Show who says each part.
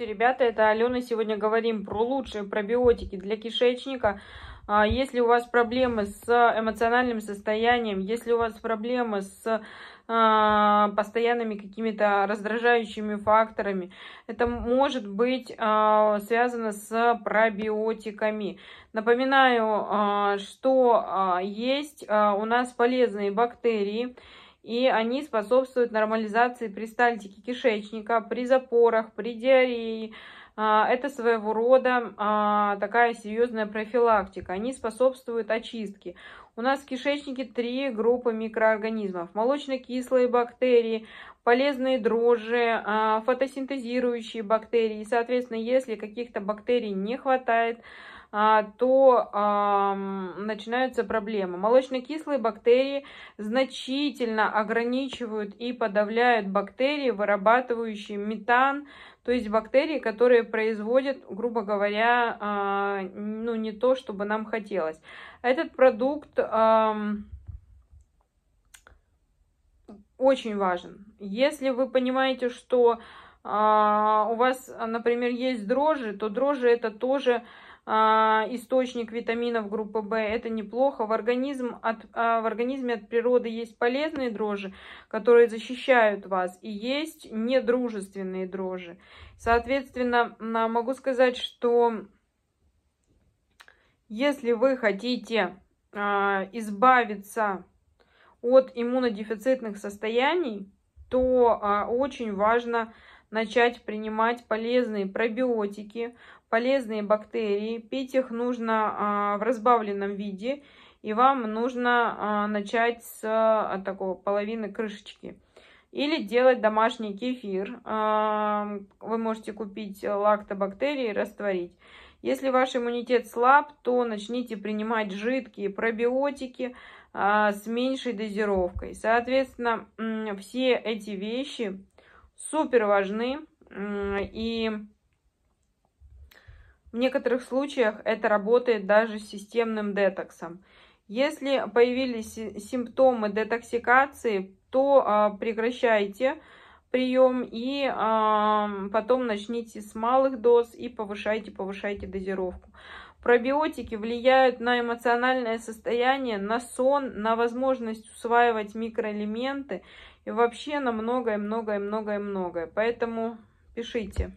Speaker 1: Ребята, это Алена. Сегодня говорим про лучшие пробиотики для кишечника. А, если у вас проблемы с эмоциональным состоянием, если у вас проблемы с а, постоянными какими-то раздражающими факторами. Это может быть а, связано с пробиотиками. Напоминаю, что есть у нас полезные бактерии, и они способствуют нормализации перистальтики кишечника при запорах, при диарее. А, это своего рода а, такая серьезная профилактика. Они способствуют очистке. У нас в кишечнике три группы микроорганизмов. Молочно-кислые бактерии, полезные дрожжи, а, фотосинтезирующие бактерии. И, соответственно, если каких-то бактерий не хватает, а, то начинаются проблемы. Молочнокислые бактерии значительно ограничивают и подавляют бактерии, вырабатывающие метан, то есть бактерии, которые производят, грубо говоря, а, ну не то, чтобы нам хотелось. Этот продукт очень важен. Если вы понимаете, что а, у вас, например, есть дрожжи, то дрожжи это тоже а, источник витаминов группы В, это неплохо. В, организм от, а, в организме от природы есть полезные дрожжи, которые защищают вас, и есть недружественные дрожжи. Соответственно, а, могу сказать, что если вы хотите избавиться от иммунодефицитных состояний, то очень важно начать принимать полезные пробиотики, полезные бактерии. Пить их нужно а, в разбавленном виде. И вам нужно а, начать с от а, такого половины крышечки. Или делать домашний кефир. Вы можете купить лактобактерии и растворить. Если ваш иммунитет слаб, то начните принимать жидкие пробиотики с меньшей дозировкой. Соответственно, все эти вещи супер важны. И в некоторых случаях это работает даже с системным детоксом. Если появились симптомы детоксикации, то а, прекращайте прием, и э, потом начните с малых доз и повышайте, повышайте дозировку. Пробиотики влияют на эмоциональное состояние, на сон, на возможность усваивать микроэлементы и вообще на многое-многое-многое-многое. Поэтому пишите.